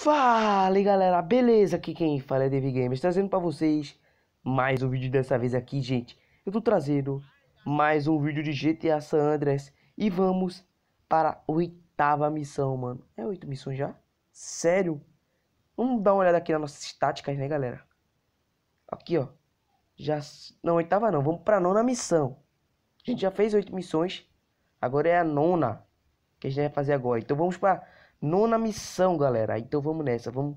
Fala galera, beleza? Aqui quem fala é David Games, trazendo para vocês mais um vídeo dessa vez aqui, gente. Eu tô trazendo mais um vídeo de GTA San Andreas e vamos para a oitava missão, mano. É oito missões já? Sério? Vamos dar uma olhada aqui nas nossas estáticas, né, galera? Aqui, ó. Já não oitava não, vamos para nona missão. A gente já fez oito missões, agora é a nona que a gente vai fazer agora. Então vamos para Nona missão, galera. Então vamos nessa, vamos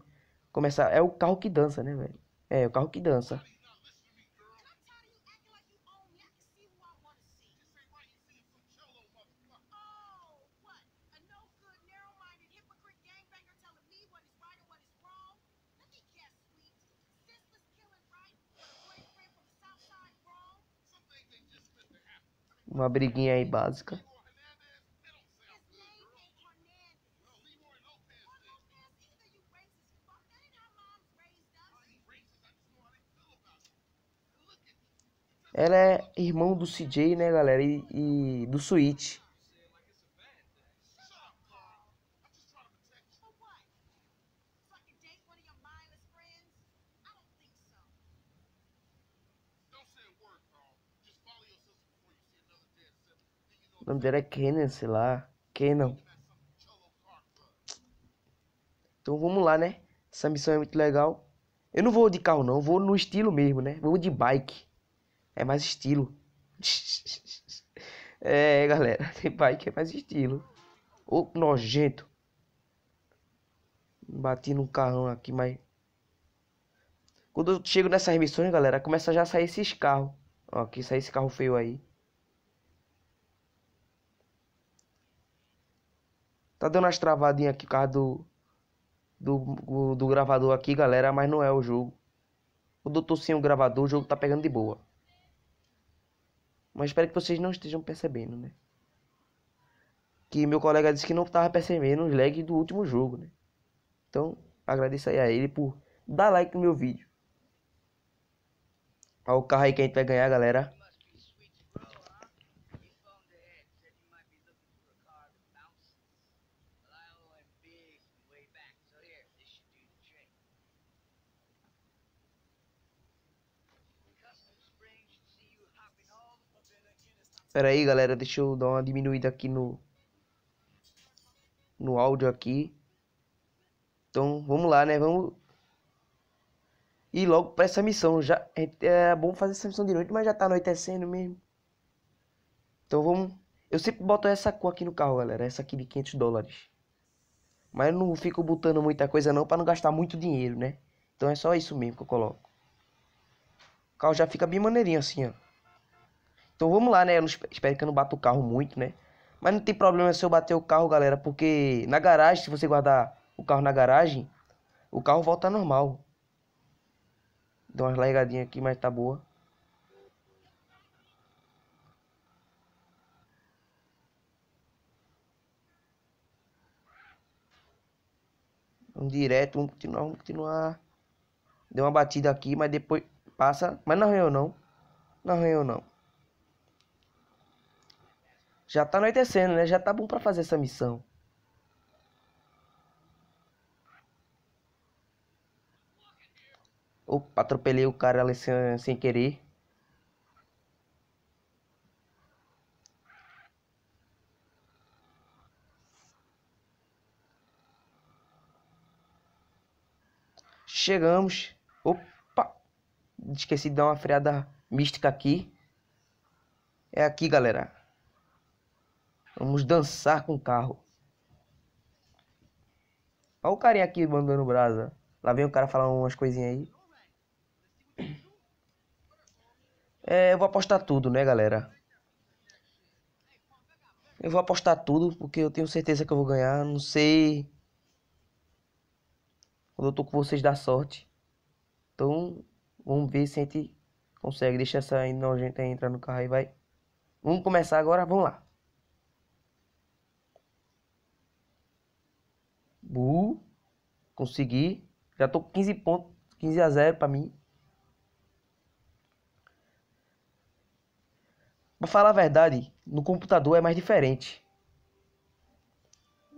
começar. É o carro que dança, né, velho? É, o carro que dança. Uma briguinha aí básica. Ela é irmão do CJ, né, galera? E, e do Switch. O nome dela é Kenan, sei lá. Kenan. Então vamos lá, né? Essa missão é muito legal. Eu não vou de carro, não. Vou no estilo mesmo, né? Vou de bike. É mais estilo. é, galera, tem pai que é mais estilo. Ô, nojento. Bati num carrão aqui, mas... Quando eu chego nessas missões, galera, começa já a sair esses carros. Ó, aqui sai esse carro feio aí. Tá dando as travadinhas aqui por causa do, do, do gravador aqui, galera, mas não é o jogo. O doutor sem o gravador, o jogo tá pegando de boa. Mas espero que vocês não estejam percebendo, né? Que meu colega disse que não estava percebendo os lag do último jogo, né? Então, agradeço aí a ele por dar like no meu vídeo. Olha o carro aí que a gente vai ganhar, galera. Pera aí, galera, deixa eu dar uma diminuída aqui no no áudio aqui. Então, vamos lá, né? Vamos e logo para essa missão já é, é bom fazer essa missão de noite, mas já tá anoitecendo mesmo. Então, vamos eu sempre boto essa cor aqui no carro, galera, essa aqui de 500 dólares. Mas eu não fico botando muita coisa não para não gastar muito dinheiro, né? Então é só isso mesmo que eu coloco. O carro já fica bem maneirinho assim, ó. Então vamos lá, né? Eu espero que eu não bata o carro muito, né? Mas não tem problema se eu bater o carro, galera, porque na garagem, se você guardar o carro na garagem, o carro volta normal. Dá umas largadinhas aqui, mas tá boa. Vamos direto, vamos continuar, vamos continuar. Deu uma batida aqui, mas depois passa. Mas não arranhou não. Não arranhou não. Já tá anoitecendo, né? Já tá bom para fazer essa missão. Opa, atropelei o cara ali sem, sem querer. Chegamos. Opa! Esqueci de dar uma freada mística aqui. É aqui, galera. Vamos dançar com o carro. Olha o carinha aqui mandando brasa. Lá vem o cara falando umas coisinhas aí. É, eu vou apostar tudo, né, galera? Eu vou apostar tudo, porque eu tenho certeza que eu vou ganhar. Não sei. Quando eu tô com vocês, dá sorte. Então, vamos ver se a gente consegue. Deixa essa inocente entrar no carro aí, vai. Vamos começar agora, vamos lá. Bu, consegui. Já tô com 15 pontos, 15 a 0 para mim. Pra falar a verdade, no computador é mais diferente.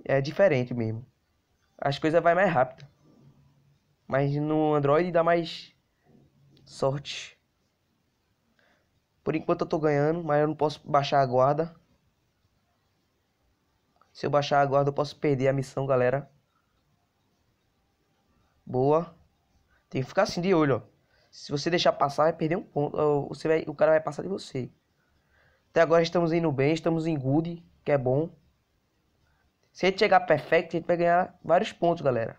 É diferente mesmo. As coisas vai mais rápido. Mas no Android dá mais sorte. Por enquanto eu tô ganhando, mas eu não posso baixar a guarda. Se eu baixar a guarda, eu posso perder a missão, galera. Boa. Tem que ficar assim de olho, ó. Se você deixar passar, vai perder um ponto. Você vai, o cara vai passar de você. Até agora estamos indo bem, estamos em good, que é bom. Se a gente chegar perfect, a gente vai ganhar vários pontos, galera.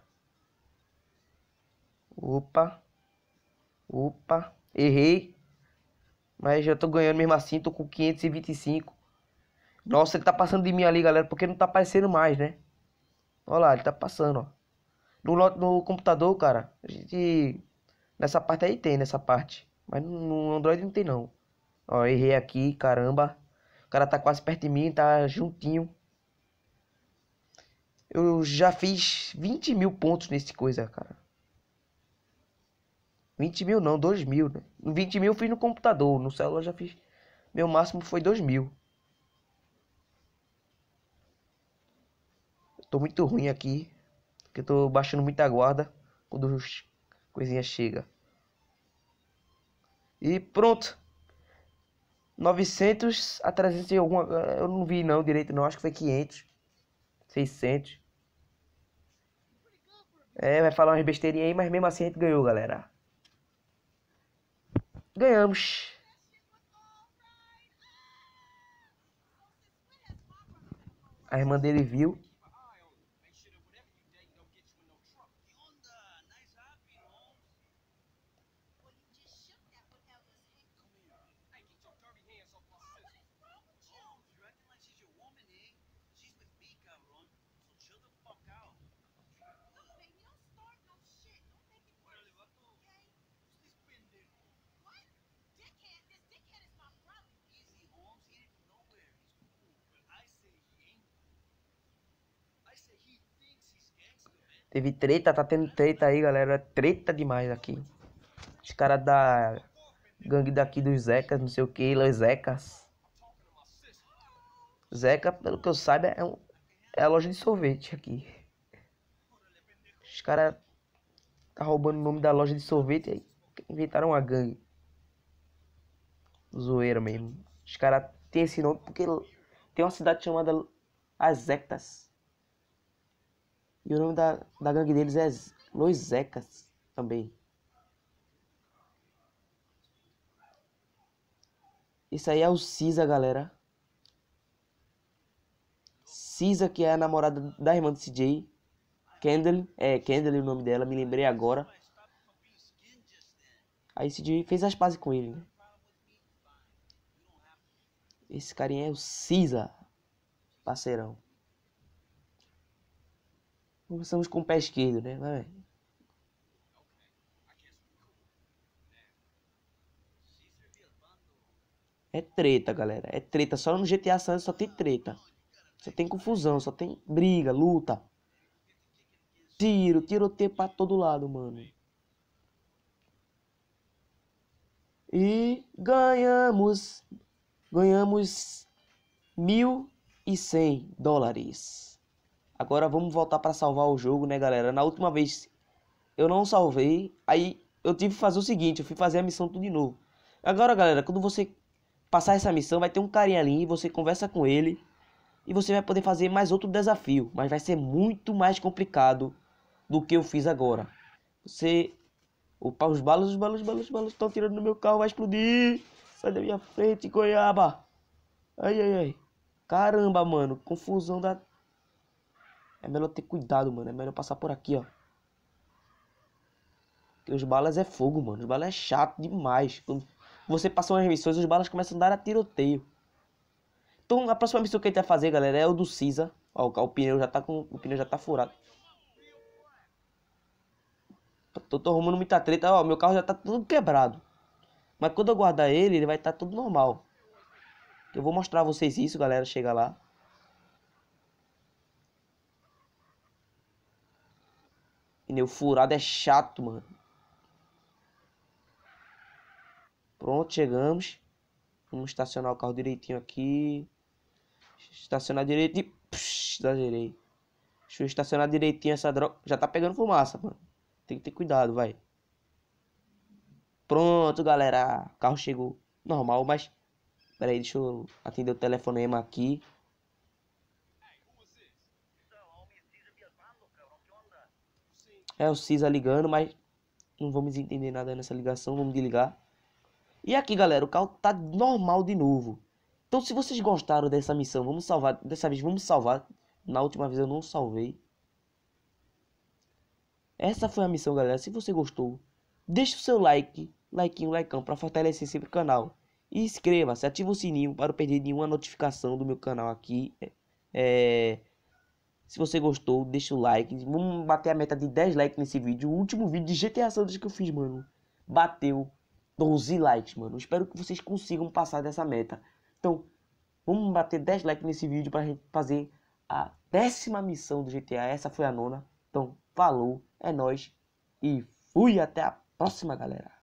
Opa. Opa. Errei. Mas já tô ganhando mesmo assim, tô com 525. Nossa, ele tá passando de mim ali, galera, porque não tá aparecendo mais, né? Olha lá, ele tá passando, ó. No, no computador, cara, a gente. Nessa parte aí tem, nessa parte. Mas no Android não tem, não. Ó, errei aqui, caramba. O cara tá quase perto de mim, tá juntinho. Eu já fiz 20 mil pontos nesse coisa, cara. 20 mil não, 2 mil, né? 20 mil eu fiz no computador, no celular já fiz. Meu máximo foi 2 mil. Eu tô muito ruim aqui que eu tô baixando muita guarda quando as coisinhas chega. E pronto. 900 a 300 e alguma, eu não vi não direito não, acho que foi 500. 600. É, vai falar umas besteirinhas aí, mas mesmo assim a gente ganhou, galera. Ganhamos. A irmã dele viu Teve treta, tá tendo treta aí, galera. Treta demais aqui. Os caras da gangue daqui dos Zecas, não sei o que, Los Zecas. Zeca, pelo que eu saiba, é, um, é a loja de sorvete aqui. Os caras tá roubando o nome da loja de sorvete aí. Inventaram uma gangue. Zoeira mesmo. Os caras têm esse nome porque tem uma cidade chamada As Zecas. E o nome da, da gangue deles é Los Zecas também. Isso aí é o Cisa, galera. Cisa, que é a namorada da irmã do CJ. Kendall, é Kendall é o nome dela, me lembrei agora. Aí CJ fez as pazes com ele. Né? Esse carinha é o Cisa, parceirão. Começamos com o pé esquerdo, né? Vai. É treta, galera. É treta. Só no GTA San só tem treta. Só tem confusão, só tem briga, luta. Tiro, tiroteio pra todo lado, mano. E ganhamos. Ganhamos mil e cem dólares. Agora vamos voltar para salvar o jogo, né, galera? Na última vez eu não salvei, aí eu tive que fazer o seguinte, eu fui fazer a missão tudo de novo. Agora, galera, quando você passar essa missão, vai ter um carinha ali, você conversa com ele e você vai poder fazer mais outro desafio, mas vai ser muito mais complicado do que eu fiz agora. Você Opa, os balos, os balos, os balos, os balos estão tirando no meu carro, vai explodir. Sai da minha frente, goiaba. Ai, ai, ai. Caramba, mano, confusão da é melhor ter cuidado, mano. É melhor passar por aqui, ó. Porque os balas é fogo, mano. Os balas é chato demais. Quando você passa umas missões, os balas começam a dar a tiroteio. Então, a próxima missão que a gente vai fazer, galera, é o do Cisa. Ó, o pneu já tá com... O pneu já tá furado. Tô, tô arrumando muita treta. Ó, meu carro já tá tudo quebrado. Mas quando eu guardar ele, ele vai estar tá tudo normal. Eu vou mostrar a vocês isso, galera. Chega lá. Pneu furado é chato, mano. Pronto, chegamos. Vamos estacionar o carro direitinho aqui. Estacionar direito e... Psh, exagerei. Deixa eu estacionar direitinho essa droga. Já tá pegando fumaça, mano. Tem que ter cuidado, vai. Pronto, galera. O carro chegou normal, mas... Pera aí, deixa eu atender o telefonema aqui. É o Cisa ligando, mas não vamos entender nada nessa ligação, vamos desligar. E aqui, galera, o carro tá normal de novo. Então, se vocês gostaram dessa missão, vamos salvar. Dessa vez, vamos salvar. Na última vez eu não salvei. Essa foi a missão, galera. Se você gostou, deixe o seu like, likeinho, likeão, para fortalecer sempre o canal. E inscreva-se, ativa o sininho para não perder nenhuma notificação do meu canal aqui. É... Se você gostou, deixa o like. Vamos bater a meta de 10 likes nesse vídeo. O último vídeo de GTA Santos que eu fiz, mano, bateu 12 likes, mano. Espero que vocês consigam passar dessa meta. Então, vamos bater 10 likes nesse vídeo pra gente fazer a décima missão do GTA. Essa foi a nona. Então, falou, é nós e fui até a próxima, galera.